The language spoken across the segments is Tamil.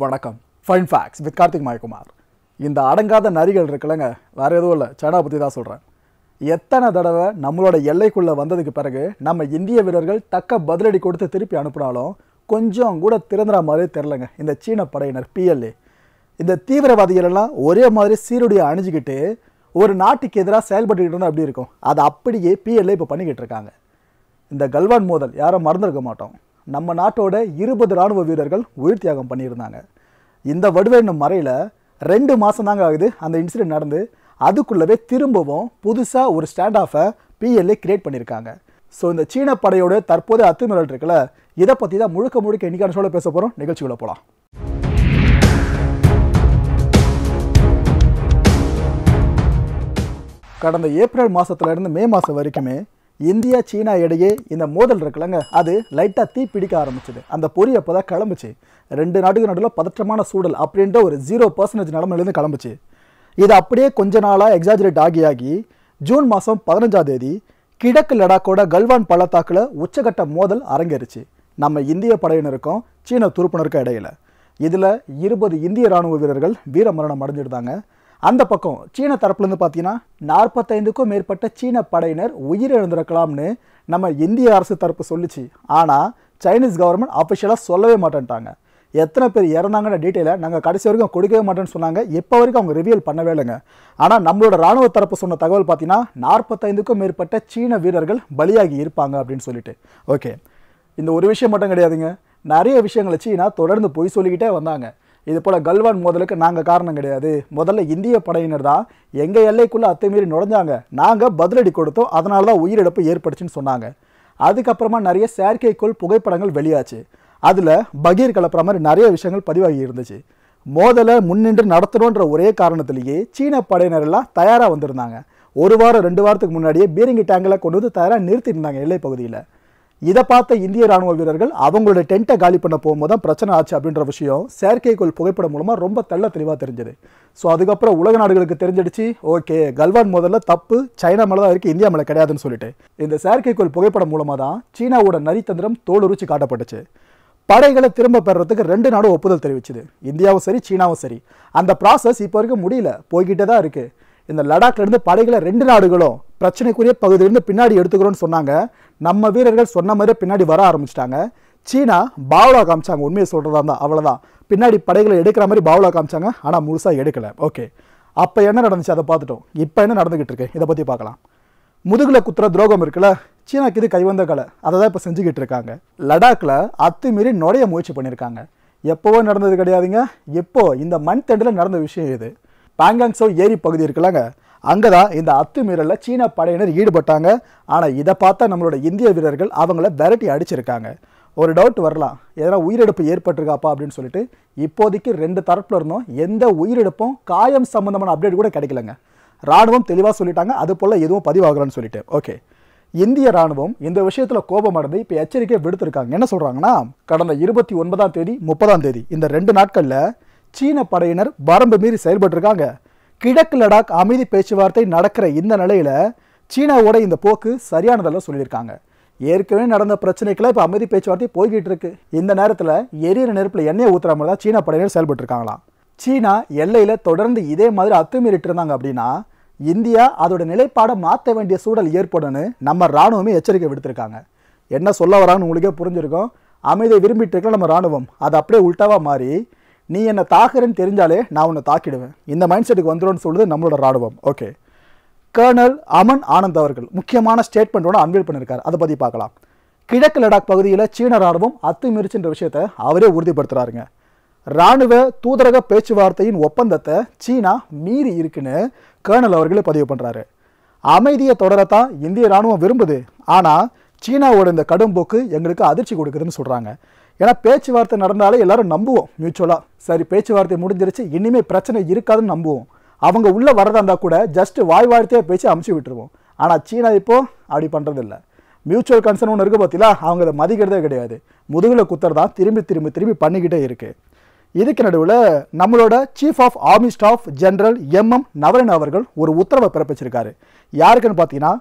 வணக்கம் fine facts with Karthik Mayakumar இந்த அடங்காத நரிகள் இருக்குல்லங்க வேறு எதுவும் இல்லை சைனா பற்றி தான் சொல்கிறேன் எத்தனை தடவை நம்மளோட எல்லைக்குள்ளே வந்ததுக்கு பிறகு நம்ம இந்திய வீரர்கள் தக்க பதிலடி கொடுத்து திருப்பி அனுப்புனாலும் கொஞ்சம் கூட திறந்துற மாதிரி தெரிலங்க இந்த சீன படையினர் பிஎல்ஏ இந்த தீவிரவாதிகளெல்லாம் ஒரே மாதிரி சீருடையை அணிஞ்சிக்கிட்டு ஒரு நாட்டுக்கு எதிராக செயல்பட்டுக்கிட்டு இருந்தால் அப்படி இருக்கும் அதை அப்படியே பிஎல்ஏ இப்போ பண்ணிக்கிட்டு இருக்காங்க இந்த கல்வான் மோதல் யாரும் மறந்துருக்க மாட்டோம் நம்ம நாட்டோட இருபது ராணுவ வீரர்கள் உயிர் தியாகம் பண்ணியிருந்தாங்க இந்த வடுவேணும் மறையில் ரெண்டு மாதம் தாங்க ஆகுது அந்த இன்சிடென்ட் நடந்து அதுக்குள்ளவே திரும்பவும் புதுசாக ஒரு ஸ்டாண்ட் ஆஃபை பிஎல்ஏ கிரியேட் பண்ணியிருக்காங்க ஸோ இந்த சீன படையோட தற்போதைய அத்துமீறல் இருக்குல்ல இதை பற்றி தான் முழுக்க முழுக்க இன்னைக்கு ஷோவில் பேச போகிறோம் நிகழ்ச்சிகளை போகலாம் கடந்த ஏப்ரல் மாதத்துலேருந்து மே மாதம் வரைக்குமே இந்தியா சீனா இடையே இந்த மோதல் இருக்குல்லங்க அது லைட்டாக தீ பிடிக்க ஆரம்பிச்சது அந்த பொறி அப்போ தான் கிளம்புச்சு ரெண்டு நாட்டுக்கு நடுவில் பதற்றமான சூழல் அப்படின்ற ஒரு ஜீரோ பர்சன்டேஜ் நிலமையிலேருந்து கிளம்புச்சு இது அப்படியே கொஞ்ச நாளாக எக்ஸாஜரேட் ஆகி ஆகி ஜூன் மாதம் பதினஞ்சாம் தேதி கிழக்கு லடாக்கோட கல்வான் பள்ளத்தாக்கில் உச்சகட்ட மோதல் அரங்கேறிச்சு நம்ம இந்திய படையினருக்கும் சீன துருப்பினருக்கும் இடையில இதில் இருபது இந்திய ராணுவ வீரர்கள் வீரமரணம் அடைஞ்சிருந்தாங்க அந்த பக்கம் சீன தரப்புலேருந்து பார்த்தீங்கன்னா நாற்பத்தைந்துக்கும் மேற்பட்ட சீன படையினர் உயிரிழந்திருக்கலாம்னு நம்ம இந்திய அரசு தரப்பு சொல்லிச்சு ஆனால் சைனீஸ் கவர்மெண்ட் அஃபிஷியலாக சொல்லவே மாட்டேன்ட்டாங்க எத்தனை பேர் இறந்தாங்கன்ற டீட்டெயிலை நாங்கள் கடைசி வரைக்கும் கொடுக்கவே மாட்டேன்னு சொன்னாங்க இப்போ வரைக்கும் அவங்க ரிவியல் பண்ணவே இல்லைங்க ஆனால் நம்மளோட ராணுவ தரப்பு சொன்ன தகவல் பார்த்தீங்கன்னா நாற்பத்தைந்துக்கும் மேற்பட்ட சீன வீரர்கள் பலியாகி இருப்பாங்க அப்படின்னு சொல்லிட்டு ஓகே இந்த ஒரு விஷயம் மட்டும் கிடையாதுங்க நிறைய விஷயங்களை சீனா தொடர்ந்து பொய் சொல்லிக்கிட்டே வந்தாங்க இது போல் கல்வான் மோதலுக்கு நாங்கள் காரணம் கிடையாது முதல்ல இந்திய படையினர் தான் எங்கள் எல்லைக்குள்ளே அத்துமீறி நுழைஞ்சாங்க நாங்கள் பதிலடி கொடுத்தோம் அதனால தான் உயிரிழப்பு ஏற்படுச்சுன்னு சொன்னாங்க அதுக்கப்புறமா நிறைய செயற்கைக்கோள் புகைப்படங்கள் வெளியாச்சு அதில் பகீர் கலப்புற மாதிரி நிறைய விஷயங்கள் பதிவாகி இருந்துச்சு மோதலை முன்னின்று நடத்தணுன்ற ஒரே காரணத்திலேயே சீன எல்லாம் தயாராக வந்திருந்தாங்க ஒரு வாரம் ரெண்டு வாரத்துக்கு முன்னாடியே பீரங்கி டேங்கில் கொண்டு வந்து தயாராக நிறுத்தியிருந்தாங்க எல்லை பகுதியில் இதை பார்த்த இந்திய ராணுவ வீரர்கள் அவங்களோட டென்ட்டை காலி பண்ண போகும்போது தான் பிரச்சனை ஆச்சு அப்படின்ற விஷயம் செயற்கைக்கோள் புகைப்படம் மூலமாக ரொம்ப தெள்ள தெளிவாக தெரிஞ்சது ஸோ அதுக்கப்புறம் உலக நாடுகளுக்கு தெரிஞ்சிடுச்சு ஓகே கல்வான் முதல்ல தப்பு சைனா மேலே தான் இருக்குது இந்தியா மேலே கிடையாதுன்னு சொல்லிட்டு இந்த செயற்கைக்கோள் புகைப்படம் மூலமாக தான் சீனாவோட நரித்தந்திரம் தோலுரிச்சு காட்டப்பட்டுச்சு படைகளை திரும்ப பெறுறதுக்கு ரெண்டு நாடும் ஒப்புதல் தெரிவிச்சுது இந்தியாவும் சரி சீனாவும் சரி அந்த ப்ராசஸ் இப்போ வரைக்கும் முடியல போய்கிட்டே தான் இருக்குது இந்த லடாக்லேருந்து படைகளை ரெண்டு நாடுகளும் பிரச்சனைக்குரிய பகுதியிலிருந்து பின்னாடி எடுத்துக்கிறோன்னு சொன்னாங்க நம்ம வீரர்கள் சொன்ன மாதிரி பின்னாடி வர ஆரம்பிச்சிட்டாங்க சீனா பாவலா காமிச்சாங்க உண்மையை சொல்கிறதா இருந்தால் அவ்வளோதான் பின்னாடி படைகளை எடுக்கிற மாதிரி பாவலா காமிச்சாங்க ஆனால் முழுசாக எடுக்கலை ஓகே அப்போ என்ன நடந்துச்சு அதை பார்த்துட்டோம் இப்போ என்ன நடந்துக்கிட்டு இருக்கு இதை பற்றி பார்க்கலாம் முதுகில் குத்துற துரோகம் இருக்குல்ல சீனாக்கு இது கைவந்த கலை அதை தான் இப்போ செஞ்சுக்கிட்டு இருக்காங்க லடாக்கில் அத்துமீறி நுழைய முயற்சி பண்ணியிருக்காங்க எப்போவோ நடந்தது கிடையாதுங்க இப்போது இந்த மண் தண்டில் நடந்த விஷயம் இது பேங்காங் சோ ஏரி பகுதி இருக்குல்லங்க அங்கே தான் இந்த அத்துமீறலில் சீன படையினர் ஈடுபட்டாங்க ஆனால் இதை பார்த்தா நம்மளோட இந்திய வீரர்கள் அவங்கள விரட்டி அடிச்சிருக்காங்க ஒரு டவுட் வரலாம் எதனா உயிரிழப்பு ஏற்பட்டிருக்காப்பா அப்படின்னு சொல்லிட்டு இப்போதைக்கு ரெண்டு தரப்பில் இருந்தோம் எந்த உயிரிழப்பும் காயம் சம்மந்தமான அப்டேட் கூட கிடைக்கலங்க ராணுவம் தெளிவாக சொல்லிட்டாங்க அது போல் எதுவும் பதிவாகலன்னு சொல்லிட்டு ஓகே இந்திய ராணுவம் இந்த விஷயத்தில் கோபமடைந்து இப்போ எச்சரிக்கை விடுத்திருக்காங்க என்ன சொல்கிறாங்கன்னா கடந்த இருபத்தி ஒன்பதாம் தேதி முப்பதாம் தேதி இந்த ரெண்டு நாட்களில் சீன படையினர் வரம்பு மீறி செயல்பட்டிருக்காங்க கிழக்கு லடாக் அமைதி பேச்சுவார்த்தை நடக்கிற இந்த நிலையில் சீனாவோட இந்த போக்கு சரியானதெல்லாம் சொல்லியிருக்காங்க ஏற்கனவே நடந்த பிரச்சனைக்கெல்லாம் இப்போ அமைதி பேச்சுவார்த்தை போய்கிட்டு இருக்கு இந்த நேரத்தில் எரியிற நெருப்பில் எண்ணெயை ஊற்றுற மாதிரி தான் சீனா படையினர் செயல்பட்டு சீனா எல்லையில் தொடர்ந்து இதே மாதிரி அத்துமீறிட்டு இருந்தாங்க அப்படின்னா இந்தியா அதோட நிலைப்பாடை மாற்ற வேண்டிய சூழல் ஏற்படும்னு நம்ம இராணுவமே எச்சரிக்கை விடுத்திருக்காங்க என்ன சொல்ல வரான்னு உங்களுக்கே புரிஞ்சிருக்கோம் அமைதியை விரும்பிட்டு இருக்கலாம் நம்ம இராணுவம் அது அப்படியே உள்டாவாக மாறி நீ என்னை தாக்குறன்னு தெரிஞ்சாலே நான் உன்னை தாக்கிடுவேன் இந்த மைண்ட் செட்டுக்கு வந்துடும் சொல்லுது நம்மளோட ராணுவம் ஓகே கர்னல் அமன் ஆனந்த் அவர்கள் முக்கியமான ஸ்டேட்மெண்ட் ஒன்று அன்வீல் பண்ணியிருக்காரு அதை பற்றி பார்க்கலாம் கிழக்கு லடாக் பகுதியில் சீன ராணுவம் அத்துமீறிச்சுன்ற விஷயத்தை அவரே உறுதிப்படுத்துகிறாருங்க ராணுவ தூதரக பேச்சுவார்த்தையின் ஒப்பந்தத்தை சீனா மீறி இருக்குன்னு கர்னல் அவர்களே பதிவு பண்ணுறாரு அமைதியை தொடரத்தான் இந்திய ராணுவம் விரும்புது ஆனால் சீனாவோட இந்த கடும் போக்கு எங்களுக்கு அதிர்ச்சி கொடுக்குதுன்னு சொல்கிறாங்க ஏன்னா பேச்சுவார்த்தை நடந்தாலே எல்லாரும் நம்புவோம் மியூச்சுவலாக சரி பேச்சுவார்த்தை முடிஞ்சிருச்சு இனிமேல் பிரச்சனை இருக்காதுன்னு நம்புவோம் அவங்க உள்ளே வரதாக இருந்தால் கூட ஜஸ்ட்டு வாய் வார்த்தையாக பேச்சு அமுச்சு விட்டுருவோம் ஆனால் சீனா இப்போது அப்படி பண்ணுறதில்ல மியூச்சுவல் கன்சர்ன் ஒன்று இருக்குது பார்த்தீங்களா அவங்க அதை மதிக்கிறதே கிடையாது முதுகில் தான் திரும்பி திரும்பி திரும்பி பண்ணிக்கிட்டே இருக்குது இதுக்கு நடுவில் நம்மளோட chief of army staff general M M Naravane அவர்கள் ஒரு உத்தரவை பிறப்பிச்சிருக்காரு யாருக்குன்னு பார்த்தீங்கன்னா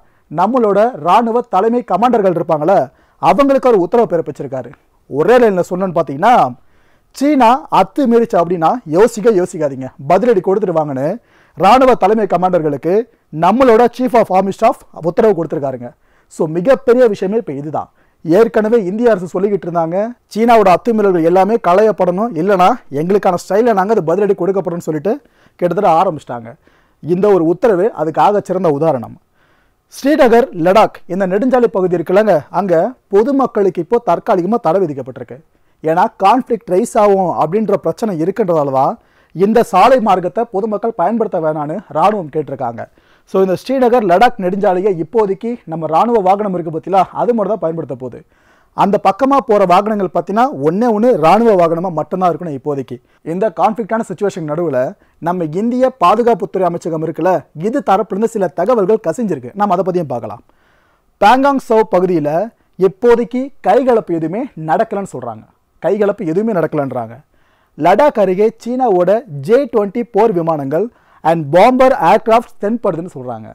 நம்மளோட இராணுவ தலைமை கமாண்டர்கள் இருப்பாங்களே அவங்களுக்கு ஒரு உத்தரவை பிறப்பிச்சிருக்காரு ஒரே லைனில் சொன்னேன்னு பார்த்தீங்கன்னா சீனா அத்து மீறிச்சு அப்படின்னா யோசிக்க யோசிக்காதீங்க பதிலடி கொடுத்துருவாங்கன்னு ராணுவ தலைமை கமாண்டர்களுக்கு நம்மளோட சீஃப் ஆஃப் ஆர்மி ஸ்டாஃப் உத்தரவு கொடுத்துருக்காருங்க ஸோ மிகப்பெரிய விஷயமே இப்போ இதுதான் ஏற்கனவே இந்திய அரசு சொல்லிக்கிட்டு இருந்தாங்க சீனாவோட அத்துமீறல்கள் எல்லாமே களையப்படணும் இல்லைனா எங்களுக்கான ஸ்டைலில் நாங்கள் அது பதிலடி கொடுக்கப்படணும்னு சொல்லிட்டு கிட்டத்தட்ட ஆரம்பிச்சிட்டாங்க இந்த ஒரு உத்தரவு அதுக்காக சிறந்த உதாரணம் ஸ்ரீநகர் லடாக் இந்த நெடுஞ்சாலை பகுதி இருக்குல்லங்க அங்கே பொதுமக்களுக்கு இப்போ தற்காலிகமாக தடை விதிக்கப்பட்டிருக்கு ஏன்னா கான்ஃப்ளிக் ரைஸ் ஆகும் அப்படின்ற பிரச்சனை இருக்கின்றதால தான் இந்த சாலை மார்க்கத்தை பொதுமக்கள் பயன்படுத்த வேணான்னு ராணுவம் கேட்டிருக்காங்க ஸோ இந்த ஸ்ரீநகர் லடாக் நெடுஞ்சாலையை இப்போதைக்கு நம்ம ராணுவ வாகனம் இருக்குது பற்றிலாம் அது மட்டும் தான் பயன்படுத்த போகுது அந்த பக்கமாக போகிற வாகனங்கள் பார்த்தீங்கன்னா ஒன்றே ஒன்று ராணுவ வாகனமாக மட்டும்தான் இருக்கணும் இப்போதைக்கு இந்த கான்ஃப்ளிக்டான சுச்சுவேஷன் நடுவில் நம்ம இந்திய பாதுகாப்புத்துறை அமைச்சகம் இருக்குல்ல இது தரப்புலேருந்து சில தகவல்கள் கசிஞ்சிருக்கு நாம் அதை பற்றியும் பார்க்கலாம் பேங்காங் சவ் பகுதியில் இப்போதைக்கு கைகலப்பு எதுவுமே நடக்கலைன்னு சொல்கிறாங்க கைகலப்பு எதுவுமே நடக்கலைன்றாங்க லடாக் அருகே சீனாவோட ஜே டுவெண்ட்டி போர் விமானங்கள் அண்ட் பாம்பர் ஏர்க்ராஃப்ட் தென்படுதுன்னு சொல்கிறாங்க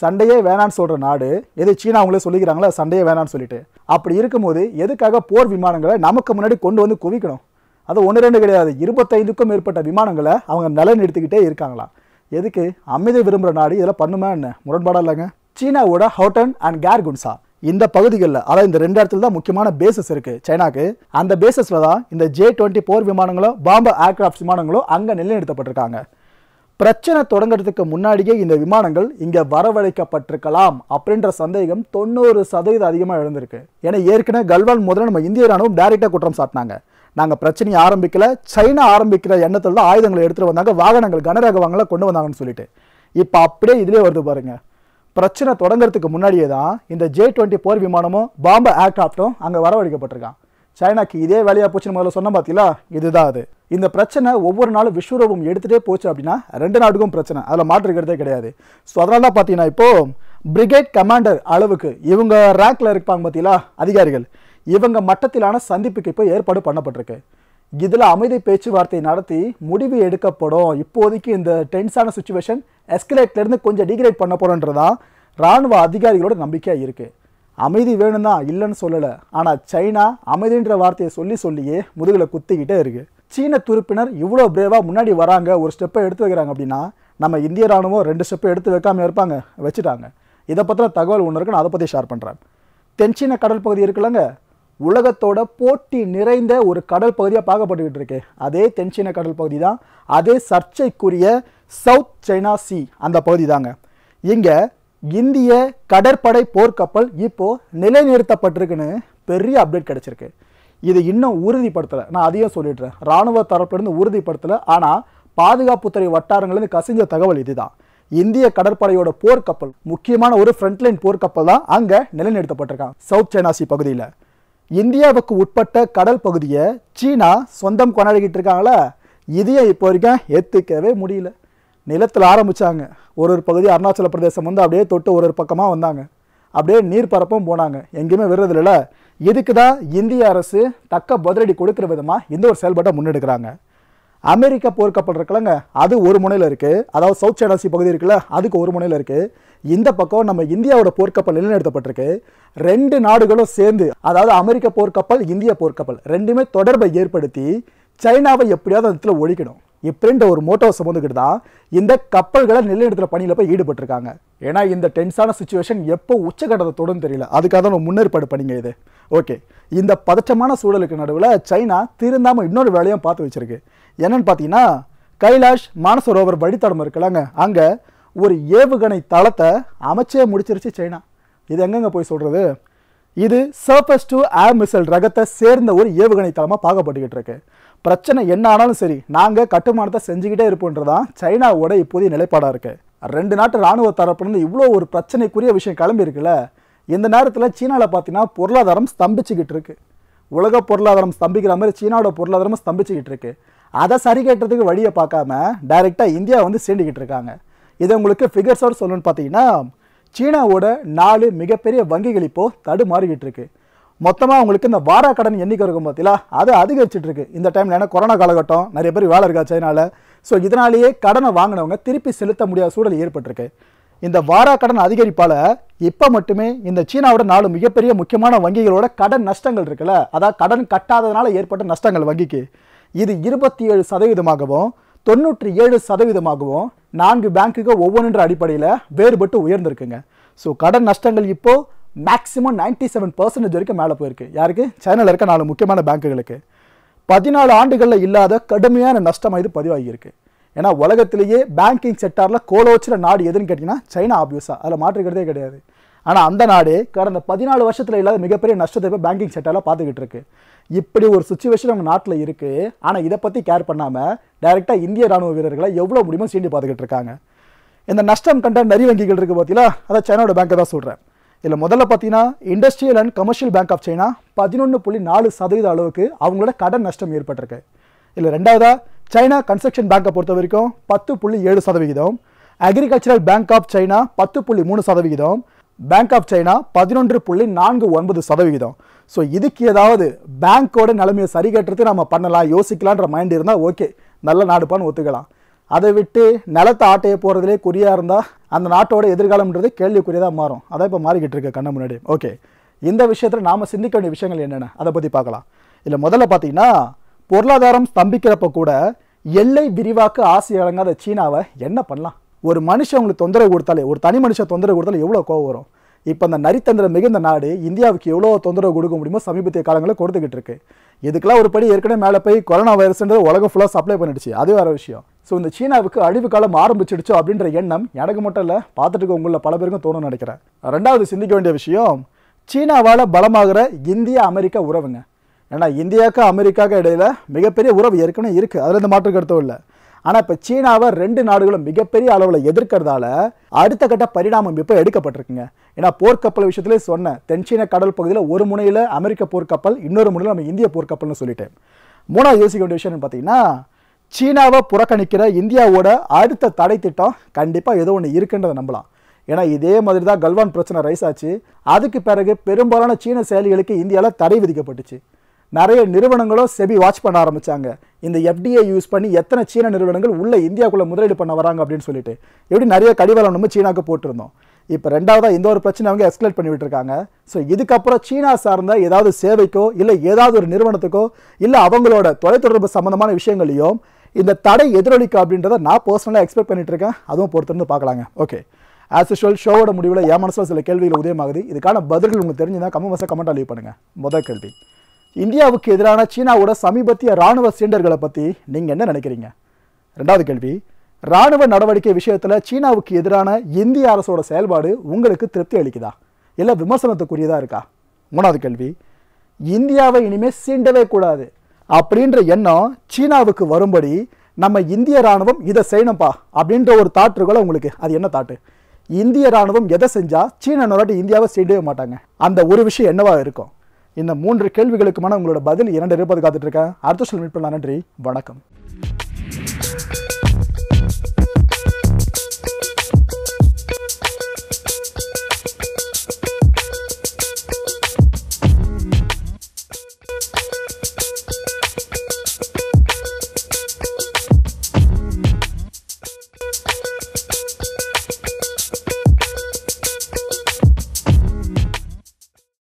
சண்டையே வேணான்னு சொல்கிற நாடு எது சீனா அவங்களே சொல்லிக்கிறாங்களா சண்டையே வேணான்னு சொல்லிட்டு அப்படி இருக்கும்போது எதுக்காக போர் விமானங்களை நமக்கு முன்னாடி கொண்டு வந்து குவிக்கணும் அது ஒன்று ரெண்டு கிடையாது இருபத்தைந்துக்கும் மேற்பட்ட விமானங்களை அவங்க நிலைநிறுத்திக்கிட்டே இருக்காங்களாம் எதுக்கு அமைதி விரும்புகிற நாடு இதெல்லாம் பண்ணுமா என்ன முரண்பாடாக இல்லைங்க சீனாவோட ஹவுட்டன் அண்ட் கேர்குன்சா இந்த பகுதிகளில் அதாவது இந்த ரெண்டு இடத்துல தான் முக்கியமான பேசஸ் இருக்குது சைனாக்கு அந்த பேசஸில் தான் இந்த ஜே டுவெண்ட்டி போர் விமானங்களோ பாம்பு ஏர்கிராஃப்ட் விமானங்களோ அங்கே நிலைநிறுத்தப்பட்டிருக்காங்க பிரச்சனை தொடங்குறதுக்கு முன்னாடியே இந்த விமானங்கள் இங்கே வரவழைக்கப்பட்டிருக்கலாம் அப்படின்ற சந்தேகம் தொண்ணூறு சதவீதம் அதிகமாக எழுந்திருக்கு ஏன்னா ஏற்கனவே கல்வான் முதல்ல நம்ம இந்திய ராணுவம் டைரெக்டாக குற்றம் சாட்டினாங்க நாங்கள் பிரச்சனையை ஆரம்பிக்கல சைனா ஆரம்பிக்கிற எண்ணத்தில் தான் ஆயுதங்களை எடுத்துகிட்டு வந்தாங்க வாகனங்கள் கனரக வாங்கலாம் கொண்டு வந்தாங்கன்னு சொல்லிட்டு இப்போ அப்படியே இதிலே வருது பாருங்கள் பிரச்சனை தொடங்குறதுக்கு முன்னாடியே தான் இந்த ஜே டுவெண்ட்டி போர் விமானமும் பாம்பே ஏர்கிராஃப்டும் அங்கே வரவழைக்கப்பட்டிருக்கான் சைனாக்கு இதே வேலையாக போச்சுன்னு முதல்ல சொன்ன பார்த்தீங்களா இதுதான் அது இந்த பிரச்சனை ஒவ்வொரு நாளும் விஸ்வரூபம் எடுத்துகிட்டே போச்சு அப்படின்னா ரெண்டு நாட்டுக்கும் பிரச்சனை அதில் மாற்றிருக்கிறதே கிடையாது ஸோ அதனால தான் பார்த்தீங்கன்னா இப்போது பிரிகேட் கமாண்டர் அளவுக்கு இவங்க ரேங்கில் இருப்பாங்க பார்த்தீங்களா அதிகாரிகள் இவங்க மட்டத்திலான சந்திப்புக்கு இப்போ ஏற்பாடு பண்ணப்பட்டிருக்கு இதில் அமைதி பேச்சுவார்த்தை நடத்தி முடிவு எடுக்கப்படும் இப்போதைக்கு இந்த டென்ஸான சுச்சுவேஷன் எஸ்கலேட்லேருந்து கொஞ்சம் டிகிரேட் பண்ண போகிறோன்றதான் இராணுவ அதிகாரிகளோட நம்பிக்கையாக இருக்குது அமைதி வேணும்னா இல்லைன்னு சொல்லலை ஆனால் சைனா அமைதின்ற வார்த்தையை சொல்லி சொல்லியே முதுகில் குத்திக்கிட்டே இருக்குது சீன துருப்பினர் இவ்வளோ பிரேவாக முன்னாடி வராங்க ஒரு ஸ்டெப்பை எடுத்து வைக்கிறாங்க அப்படின்னா நம்ம இந்திய ராணுவம் ரெண்டு ஸ்டெப்பை எடுத்து வைக்காமல் இருப்பாங்க வச்சுட்டாங்க இதை பற்றின தகவல் ஒன்று இருக்கு நான் அதை பற்றி ஷேர் பண்ணுறேன் தென்சீன கடல் பகுதி இருக்குல்லங்க உலகத்தோட போட்டி நிறைந்த ஒரு கடல் பகுதியாக பார்க்கப்பட்டுக்கிட்டு இருக்கு அதே தென்சீன கடல் பகுதி தான் அதே சர்ச்சைக்குரிய சவுத் சைனா சி அந்த பகுதி தாங்க இங்கே இந்திய கடற்படை போர்க்கப்பல் இப்போ நிலைநிறுத்தப்பட்டிருக்குன்னு பெரிய அப்டேட் கிடச்சிருக்கு இது இன்னும் உறுதிப்படுத்தலை நான் அதையும் சொல்லிடுறேன் இராணுவ தரப்பிலிருந்து உறுதிப்படுத்தலை ஆனால் பாதுகாப்புத்துறை வட்டாரங்கள்லேருந்து கசிஞ்ச தகவல் இதுதான் இந்திய கடற்படையோட போர்க்கப்பல் முக்கியமான ஒரு ஃப்ரண்ட்லைன் போர்க்கப்பல் தான் அங்கே நிலைநிறுத்தப்பட்டிருக்கான் சவுத் சைனாசி பகுதியில் இந்தியாவுக்கு உட்பட்ட கடல் பகுதியை சீனா சொந்தம் கொண்டாடிக்கிட்டு இருக்காங்களா இதையும் இப்போ வரைக்கும் ஏற்றுக்கவே முடியல நிலத்தில் ஆரம்பித்தாங்க ஒரு ஒரு பகுதி அருணாச்சல பிரதேசம் வந்து அப்படியே தொட்டு ஒரு ஒரு பக்கமாக வந்தாங்க அப்படியே நீர் பரப்பும் போனாங்க எங்கேயுமே விடுறதில்ல இதுக்கு தான் இந்திய அரசு தக்க பதிலடி கொடுக்குற விதமாக இந்த ஒரு செயல்பாட்டை முன்னெடுக்கிறாங்க அமெரிக்கா போர்க்கப்பல் இருக்குல்லங்க அது ஒரு முனையில் இருக்குது அதாவது சவுத் சைனாசி பகுதி இருக்குல்ல அதுக்கு ஒரு முனையில் இருக்குது இந்த பக்கம் நம்ம இந்தியாவோட போர்க்கப்பல் நிலைநிறுத்தப்பட்டிருக்கு ரெண்டு நாடுகளும் சேர்ந்து அதாவது அமெரிக்க போர்க்கப்பல் இந்திய போர்க்கப்பல் ரெண்டுமே தொடர்பை ஏற்படுத்தி சைனாவை எப்படியாவது அந்த இடத்துல ஒழிக்கணும் இப்படின்ற ஒரு மோட்டோ சுமந்துக்கிட்டு தான் இந்த கப்பல்களை நிலைநிறுத்துற பணியில் போய் ஈடுபட்டிருக்காங்க ஏன்னா இந்த டென்ஸான சுச்சுவேஷன் எப்போ உச்சகட்டத்தை தொடும் தெரியல அதுக்காக தான் முன்னேற்பாடு பண்ணிங்க இது ஓகே இந்த பதற்றமான சூழலுக்கு நடுவில் சைனா திருந்தாமல் இன்னொரு வேலையும் பார்த்து வச்சிருக்கு என்னன்னு பார்த்தீங்கன்னா கைலாஷ் மானசரோவர் வழித்தடம் இருக்கலாங்க அங்கே ஒரு ஏவுகணை தளத்தை அமைச்சே முடிச்சிருச்சு சைனா இது எங்கெங்க போய் சொல்கிறது இது சர்ஃபஸ் டு ஏர் மிசைல் ரகத்தை சேர்ந்த ஒரு ஏவுகணை தளமாக பார்க்கப்பட்டுக்கிட்டு இருக்கு பிரச்சனை என்ன ஆனாலும் சரி நாங்கள் கட்டுமானத்தை செஞ்சுக்கிட்டே இருப்போன்றதான் சைனாவோட இப்போதைய நிலைப்பாடாக இருக்குது ரெண்டு நாட்டு இராணுவ தரப்புலேருந்து இவ்வளோ ஒரு பிரச்சனைக்குரிய விஷயம் கிளம்பி இருக்குல்ல இந்த நேரத்தில் சீனாவில் பார்த்தீங்கன்னா பொருளாதாரம் ஸ்தம்பிச்சுக்கிட்டு இருக்கு உலக பொருளாதாரம் ஸ்தம்பிக்கிற மாதிரி சீனாவோட பொருளாதாரமும் ஸ்தம்பிச்சுக்கிட்டு இருக்கு அதை சரி கேட்டுறதுக்கு வழியை பார்க்காம டைரெக்டாக இந்தியா வந்து சீண்டிக்கிட்டு இருக்காங்க இதை உங்களுக்கு ஃபிகர்ஸோடு சொல்லணும்னு பார்த்தீங்கன்னா சீனாவோட நாலு மிகப்பெரிய வங்கிகள் இப்போது தடுமாறிக்கிட்டு இருக்குது மொத்தமாக உங்களுக்கு இந்த வாரா கடன் எண்ணிக்கை இருக்கும் பார்த்தீங்களா அது அதிகரிச்சுட்டு இருக்கு இந்த டைமில் ஏன்னா கொரோனா காலகட்டம் நிறைய பேர் வேலை இருக்கா சைனாவில் ஸோ இதனாலேயே கடனை வாங்கினவங்க திருப்பி செலுத்த முடியாத சூழல் ஏற்பட்டிருக்கு இந்த வாரா கடன் அதிகரிப்பால் இப்போ மட்டுமே இந்த சீனாவோட நாலு மிகப்பெரிய முக்கியமான வங்கிகளோட கடன் நஷ்டங்கள் இருக்குல்ல அதாவது கடன் கட்டாததுனால ஏற்பட்ட நஷ்டங்கள் வங்கிக்கு இது இருபத்தி ஏழு சதவீதமாகவும் தொண்ணூற்றி ஏழு சதவீதமாகவும் நான்கு பேங்க்குக்கு ஒவ்வொன்றின்ற அடிப்படையில் வேறுபட்டு உயர்ந்திருக்குங்க ஸோ கடன் நஷ்டங்கள் இப்போது மேக்ஸிமம் நைன்ட்டி செவன் பர்சன்டேஜ் வரைக்கும் மேலே போயிருக்கு யாருக்கு சைனாவில் இருக்க நாலு முக்கியமான பேங்குகளுக்கு பதினாலு ஆண்டுகளில் இல்லாத கடுமையான நஷ்டமாக இது பதிவாகியிருக்கு ஏன்னா உலகத்திலேயே பேங்கிங் செக்டாரில் கோலோச்சில நாடு எதுன்னு கேட்டிங்கன்னா சைனா ஆப்வியஸாக அதில் மாற்றுக்கிறதே கிடையாது ஆனால் அந்த நாடு கடந்த பதினாலு வருஷத்தில் இல்லாத மிகப்பெரிய நஷ்டத்தை இப்போ பேங்கிங் செக்டாரில் பார்த்துக்கிட்டு இருக்கு இப்படி ஒரு சுச்சுவேஷன் அவங்க நாட்டில் இருக்குது ஆனால் இதை பற்றி கேர் பண்ணாமல் டைரெக்டாக இந்திய ராணுவ வீரர்களை எவ்வளோ முடியுமோ சீண்டி பார்த்துக்கிட்டு இருக்காங்க இந்த நஷ்டம் கண்ட நரி வங்கிகள் இருக்குது பார்த்தீங்களா அதை சைனாவோட பேங்கை தான் சொல்கிறேன் இதில் முதல்ல பார்த்தீங்கன்னா industrial and commercial bank of China பதினொன்று புள்ளி நாலு சதவீத அளவுக்கு அவங்களோட கடன் நஷ்டம் ஏற்பட்டிருக்கு இதில் ரெண்டாவதாக சைனா கன்ஸ்ட்ரக்ஷன் பேங்க்கை பொறுத்த வரைக்கும் பத்து புள்ளி ஏழு சதவிகிதம் அக்ரிகல்ச்சரல் பேங்க் ஆஃப் சைனா பத்து புள்ளி மூணு சதவிகிதம் பேங்க் ஆஃப் சைனா பதினொன்று புள்ளி நான்கு ஒன்பது சதவிகிதம் ஸோ இதுக்கு ஏதாவது பேங்க்கோட நிலைமையை சரி கட்டுறது நம்ம பண்ணலாம் யோசிக்கலான்ற மைண்ட் இருந்தால் ஓகே நல்ல நாடுப்பான்னு ஒத்துக்கலாம் அதை விட்டு நிலத்தை ஆட்டைய போகிறதுலே குறியாக இருந்தால் அந்த நாட்டோட எதிர்காலம்ன்றது கேள்விக்குரியதாக மாறும் அதான் இப்போ மாறிக்கிட்டு இருக்கு கண்ண முன்னாடி ஓகே இந்த விஷயத்தில் நாம் சிந்திக்க வேண்டிய விஷயங்கள் என்னென்ன அதை பற்றி பார்க்கலாம் இல்லை முதல்ல பார்த்தீங்கன்னா பொருளாதாரம் ஸ்தம்பிக்கிறப்ப கூட எல்லை விரிவாக்க ஆசை வழங்காத சீனாவை என்ன பண்ணலாம் ஒரு மனுஷன் உங்களுக்கு தொந்தரவு கொடுத்தாலே ஒரு தனி மனுஷன் தொந்தரவு கொடுத்தாலே எவ்வளோ கோவம் வரும் இப்போ அந்த நரித்தந்திர மிகுந்த நாடு இந்தியாவுக்கு எவ்வளோ தொந்தரவு கொடுக்க முடியுமோ சமீபத்திய காலங்களில் கொடுத்துக்கிட்டு இருக்கு இதுக்கெல்லாம் ஒரு படி ஏற்கனவே மேலே போய் கொரோனா வைரஸ்ன்றது உலகம் ஃபுல்லாக சப்ளை பண்ணிடுச்சு அது வேறு விஷயம் ஸோ இந்த சீனாவுக்கு அழிவு காலம் ஆரம்பிச்சிடுச்சோ அப்படின்ற எண்ணம் எனக்கு மட்டும் இல்லை பார்த்துட்டு உங்களில் பல பேருக்கும் தோணும் நினைக்கிறேன் ரெண்டாவது சிந்திக்க வேண்டிய விஷயம் சீனாவால் பலமாகிற இந்தியா அமெரிக்கா உறவுங்க ஏன்னா இந்தியாவுக்கு அமெரிக்காவுக்கு இடையில் மிகப்பெரிய உறவு ஏற்கனவே இருக்குது அதில் இந்த மாற்று கருத்தும் இல்லை ஆனால் இப்போ சீனாவை ரெண்டு நாடுகளும் மிகப்பெரிய அளவில் எதிர்க்கிறதால அடுத்த கட்ட பரிணாமம் இப்போ எடுக்கப்பட்டிருக்குங்க ஏன்னா போர்க்கப்பல் விஷயத்திலே சொன்னேன் தென்சீன கடல் பகுதியில் ஒரு முனையில் அமெரிக்க போர்க்கப்பல் இன்னொரு முனையில் நம்ம இந்திய போர்க்கப்பல்னு சொல்லிட்டேன் மூணாவது யோசிக்க வேண்டிய விஷயம்னு பார்த்தீங்கன்னா சீனாவை புறக்கணிக்கிற இந்தியாவோட அடுத்த தடை திட்டம் கண்டிப்பாக ஏதோ ஒன்று இருக்குன்றதை நம்பலாம் ஏன்னா இதே மாதிரி தான் கல்வான் பிரச்சனை ரைஸ் ஆச்சு அதுக்கு பிறகு பெரும்பாலான சீன செயலிகளுக்கு இந்தியாவில் தடை விதிக்கப்பட்டுச்சு நிறைய நிறுவனங்களும் செபி வாட்ச் பண்ண ஆரம்பித்தாங்க இந்த எஃப்டிஏ யூஸ் பண்ணி எத்தனை சீன நிறுவனங்கள் உள்ளே இந்தியாவுக்குள்ளே முதலீடு பண்ண வராங்க அப்படின்னு சொல்லிட்டு எப்படி நிறைய கடிவாளம் நம்ம சீனாவுக்கு போட்டிருந்தோம் இப்போ ரெண்டாவதாக இந்த ஒரு பிரச்சனை அவங்க எக்ஸ்பிளேட் பண்ணிவிட்டுருக்காங்க ஸோ இதுக்கப்புறம் சீனா சார்ந்த ஏதாவது சேவைக்கோ இல்லை ஏதாவது ஒரு நிறுவனத்துக்கோ இல்லை அவங்களோட தொலைத்தொடர்பு சம்மந்தமான விஷயங்களையும் இந்த தடை எதிரொலிக்கும் அப்படின்றத நான் பர்சனலாக எக்ஸ்பெக்ட் பண்ணிட்டு இருக்கேன் அதுவும் பொறுத்திருந்து பார்க்கலாங்க ஓகே ஆஸ் யூஷுவல் ஷோவோட முடிவில் என் மனசில் சில கேள்விகள் உதயமாகுது இதுக்கான பதில்கள் உங்களுக்கு தெரிஞ்சுதான் கம்ம மாதம் கமெண்ட் லீவ் பண்ணுங்கள் முதல் கேள்வி இந்தியாவுக்கு எதிரான சீனாவோட சமீபத்திய ராணுவ சீண்டர்களை பற்றி நீங்கள் என்ன நினைக்கிறீங்க ரெண்டாவது கேள்வி ராணுவ நடவடிக்கை விஷயத்தில் சீனாவுக்கு எதிரான இந்திய அரசோட செயல்பாடு உங்களுக்கு திருப்தி அளிக்குதா இல்லை விமர்சனத்துக்குரியதாக இருக்கா மூணாவது கேள்வி இந்தியாவை இனிமேல் சீண்டவே கூடாது அப்படின்ற எண்ணம் சீனாவுக்கு வரும்படி நம்ம இந்திய ராணுவம் இதை செய்யணும்ப்பா அப்படின்ற ஒரு தாட் இருக்கல உங்களுக்கு அது என்ன தாட்டு இந்திய ராணுவம் எதை செஞ்சால் சீனா நோராட்டி இந்தியாவை செய்யவே மாட்டாங்க அந்த ஒரு விஷயம் என்னவாக இருக்கும் இந்த மூன்று கேள்விகளுக்குமான உங்களோட பதில் இரண்டு இருப்பது காத்துட்ருக்கேன் அடுத்த சொல்லி மீட் பண்ணலாம் நன்றி வணக்கம்